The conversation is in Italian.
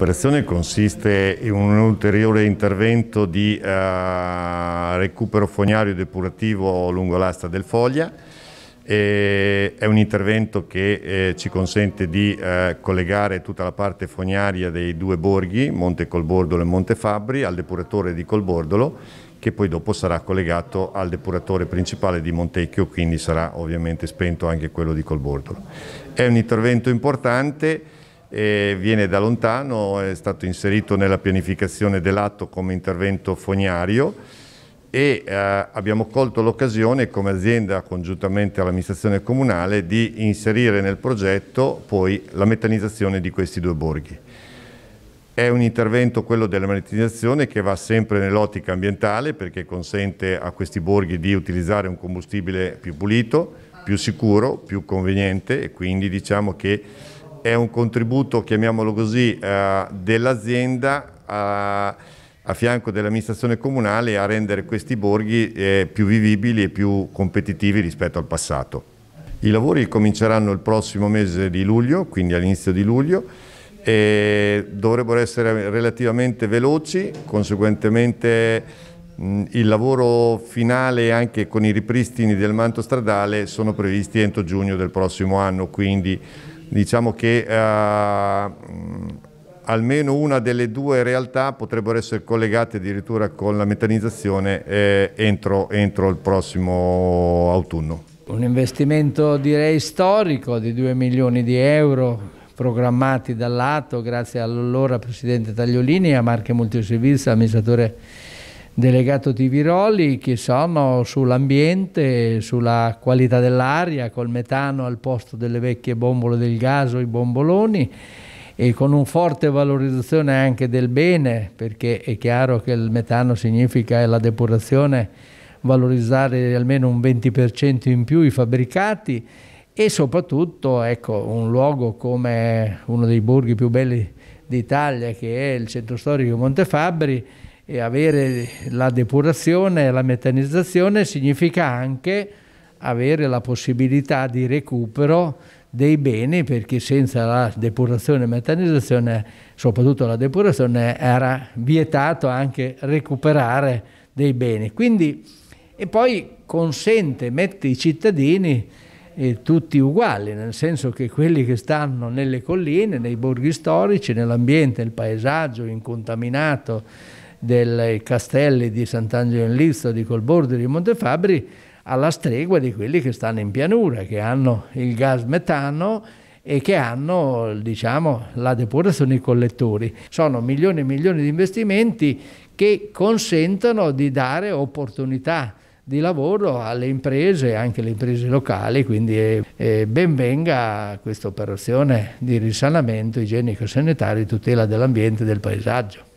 operazione consiste in un ulteriore intervento di eh, recupero fognario depurativo lungo l'asta del Foglia. E è un intervento che eh, ci consente di eh, collegare tutta la parte fognaria dei due borghi, Monte Colbordolo e Monte Fabbri, al depuratore di Colbordolo, che poi dopo sarà collegato al depuratore principale di Montecchio, quindi sarà ovviamente spento anche quello di Colbordolo. È un intervento importante viene da lontano, è stato inserito nella pianificazione dell'atto come intervento fognario e eh, abbiamo colto l'occasione come azienda congiuntamente all'amministrazione comunale di inserire nel progetto poi la metanizzazione di questi due borghi. È un intervento, quello della metanizzazione, che va sempre nell'ottica ambientale perché consente a questi borghi di utilizzare un combustibile più pulito, più sicuro, più conveniente e quindi diciamo che è un contributo, chiamiamolo così, eh, dell'azienda a, a, fianco dell'amministrazione comunale a rendere questi borghi eh, più vivibili e più competitivi rispetto al passato. I lavori cominceranno il prossimo mese di luglio, quindi all'inizio di luglio, e dovrebbero essere relativamente veloci, conseguentemente mh, il lavoro finale anche con i ripristini del manto stradale sono previsti entro giugno del prossimo anno, quindi Diciamo che eh, almeno una delle due realtà potrebbero essere collegate addirittura con la metanizzazione eh, entro, entro il prossimo autunno. Un investimento direi storico di 2 milioni di euro programmati dall'atto grazie all'allora Presidente Tagliolini e a Marche Multiservizi, amministratore delegato di Viroli che sono sull'ambiente, sulla qualità dell'aria, col metano al posto delle vecchie bombole del gas gaso, i bomboloni e con un forte valorizzazione anche del bene, perché è chiaro che il metano significa la depurazione, valorizzare almeno un 20% in più i fabbricati e soprattutto ecco, un luogo come uno dei borghi più belli d'Italia che è il centro storico Montefabbri e avere la depurazione e la metanizzazione significa anche avere la possibilità di recupero dei beni perché senza la depurazione e metanizzazione, soprattutto la depurazione, era vietato anche recuperare dei beni. Quindi, e poi consente, mette i cittadini eh, tutti uguali, nel senso che quelli che stanno nelle colline, nei borghi storici, nell'ambiente, il paesaggio incontaminato, del castelli di Sant'Angelo in Lizzo, di Colbordo, di Montefabbri, alla stregua di quelli che stanno in pianura, che hanno il gas metano e che hanno diciamo, la depurazione dei collettori. Sono milioni e milioni di investimenti che consentono di dare opportunità di lavoro alle imprese, anche alle imprese locali, quindi eh, eh, ben venga questa operazione di risanamento igienico-sanitario e tutela dell'ambiente e del paesaggio.